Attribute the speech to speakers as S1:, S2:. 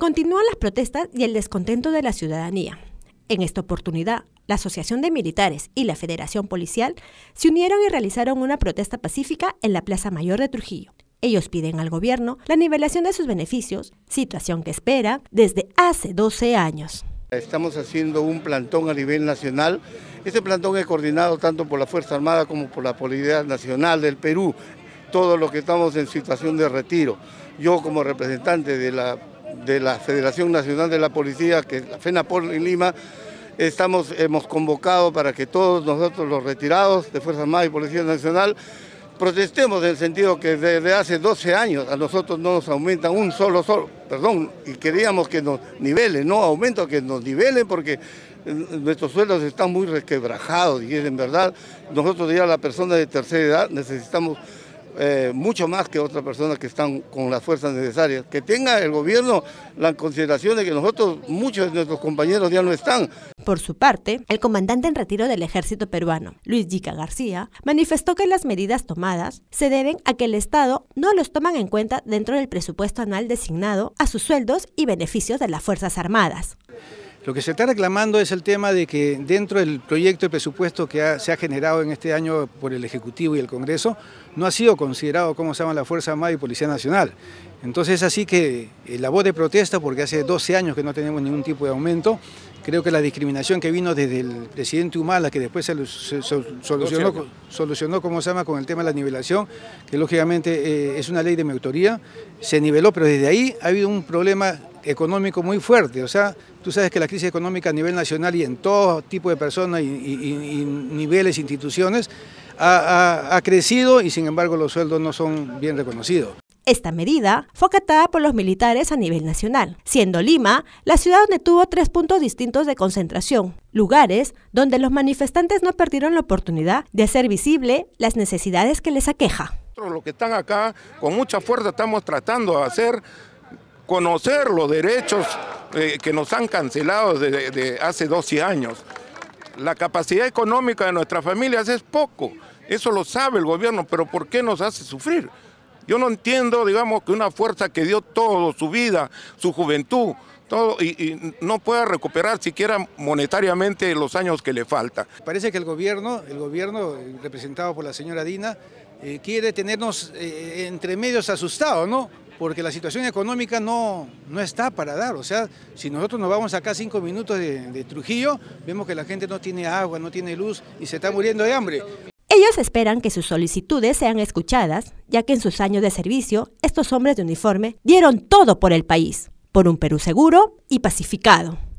S1: Continúan las protestas y el descontento de la ciudadanía. En esta oportunidad, la Asociación de Militares y la Federación Policial se unieron y realizaron una protesta pacífica en la Plaza Mayor de Trujillo. Ellos piden al gobierno la nivelación de sus beneficios, situación que espera desde hace 12 años.
S2: Estamos haciendo un plantón a nivel nacional. Este plantón es coordinado tanto por la Fuerza Armada como por la Policía Nacional del Perú, todos los que estamos en situación de retiro. Yo como representante de la de la Federación Nacional de la Policía, que es la FENAPOL en Lima, estamos, hemos convocado para que todos nosotros los retirados de Fuerzas Armadas y Policía Nacional protestemos en el sentido que desde hace 12 años a nosotros no nos aumentan un solo solo perdón, y queríamos que nos nivelen, no aumento, que nos nivelen porque eh, nuestros suelos están muy requebrajados y en verdad, nosotros ya la persona de tercera edad necesitamos eh, mucho más que otras personas que están con las fuerzas necesarias. Que tenga el gobierno la
S1: consideración de que nosotros, muchos de nuestros compañeros ya no están. Por su parte, el comandante en retiro del ejército peruano, Luis Yica García, manifestó que las medidas tomadas se deben a que el Estado no los toman en cuenta dentro del presupuesto anual designado a sus sueldos y beneficios de las Fuerzas Armadas.
S3: Lo que se está reclamando es el tema de que dentro del proyecto de presupuesto que se ha generado en este año por el Ejecutivo y el Congreso, no ha sido considerado como se llama la Fuerza Armada y Policía Nacional. Entonces es así que eh, la voz de protesta, porque hace 12 años que no tenemos ningún tipo de aumento, creo que la discriminación que vino desde el presidente Humala, que después se, solucionó, como se llama, con el tema de la nivelación, que lógicamente eh, es una ley de meutoría, se niveló, pero desde ahí ha habido un problema económico muy fuerte. O sea, tú sabes que la crisis económica a nivel nacional y en todo tipo de personas y, niveles, instituciones, ha, crecido y sin embargo los sueldos
S1: no son bien reconocidos. Esta medida fue acatada por los militares a nivel nacional, siendo Lima la ciudad donde tuvo tres puntos distintos de concentración, lugares donde los manifestantes no perdieron la oportunidad de hacer visible las necesidades que les aqueja.
S4: Lo que están acá con mucha fuerza estamos tratando de hacer conocer los derechos eh, que nos han cancelado desde hace 12 años. La capacidad económica de nuestras familias es poco, eso lo sabe el gobierno, pero ¿por qué nos hace sufrir? Yo no entiendo, digamos, que una fuerza que dio todo, su vida, su juventud, todo, y, no pueda recuperar siquiera monetariamente los años que le falta.
S3: Parece que el gobierno, el gobierno representado por la señora Dina, eh, quiere tenernos eh, entre medios asustados, ¿no? porque la situación económica no, no está para dar. O sea, si nosotros nos vamos acá cinco minutos de Trujillo, vemos que la gente no tiene agua, no tiene luz y se está muriendo de hambre.
S1: Ellos esperan que sus solicitudes sean escuchadas, ya que en sus años de servicio, estos hombres de uniforme dieron todo por el país, por un Perú seguro y pacificado.